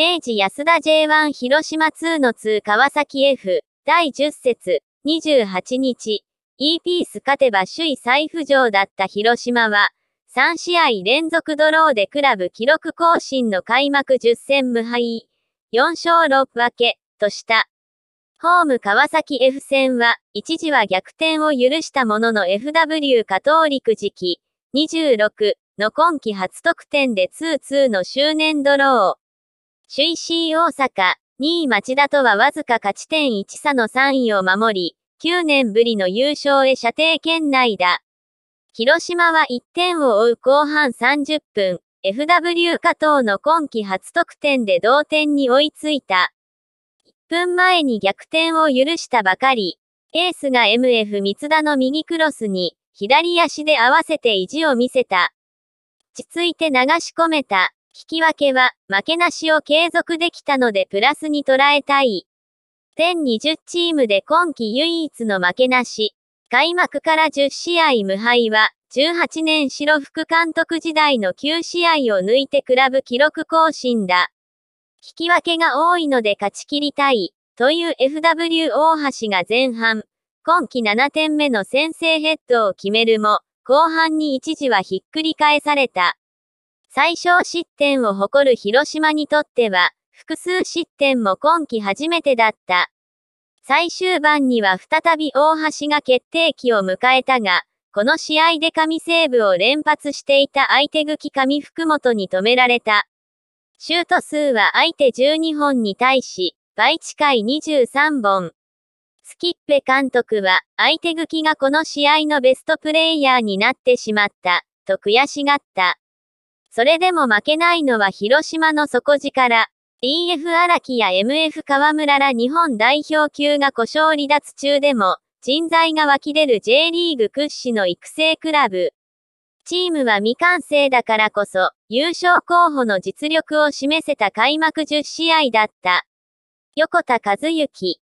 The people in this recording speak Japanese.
明治安田 J1 広島2の2川崎 F 第10節28日 E ピース勝てば首位再浮上だった広島は3試合連続ドローでクラブ記録更新の開幕10戦無敗4勝6分けとしたホーム川崎 F 戦は一時は逆転を許したものの FW 加藤陸時期26の今季初得点で2-2の周年ドロー首位 C 大阪、2位町田とはわずか勝ち点1差の3位を守り、9年ぶりの優勝へ射程圏内だ。広島は1点を追う後半30分、FW 加藤の今季初得点で同点に追いついた。1分前に逆転を許したばかり、エースが MF 三田の右クロスに、左足で合わせて意地を見せた。落ち着いて流し込めた。引き分けは、負けなしを継続できたのでプラスに捉えたい。全20チームで今季唯一の負けなし。開幕から10試合無敗は、18年白福監督時代の9試合を抜いてクラブ記録更新だ。引き分けが多いので勝ち切りたい、という FW 大橋が前半、今季7点目の先制ヘッドを決めるも、後半に一時はひっくり返された。最小失点を誇る広島にとっては、複数失点も今季初めてだった。最終盤には再び大橋が決定機を迎えたが、この試合で神セーブを連発していた相手茎上福本に止められた。シュート数は相手12本に対し、倍近い23本。スキッペ監督は、相手茎がこの試合のベストプレイヤーになってしまった、と悔しがった。それでも負けないのは広島の底力。DF 荒木や MF 河村ら日本代表級が故障離脱中でも、人材が湧き出る J リーグ屈指の育成クラブ。チームは未完成だからこそ、優勝候補の実力を示せた開幕10試合だった。横田和幸。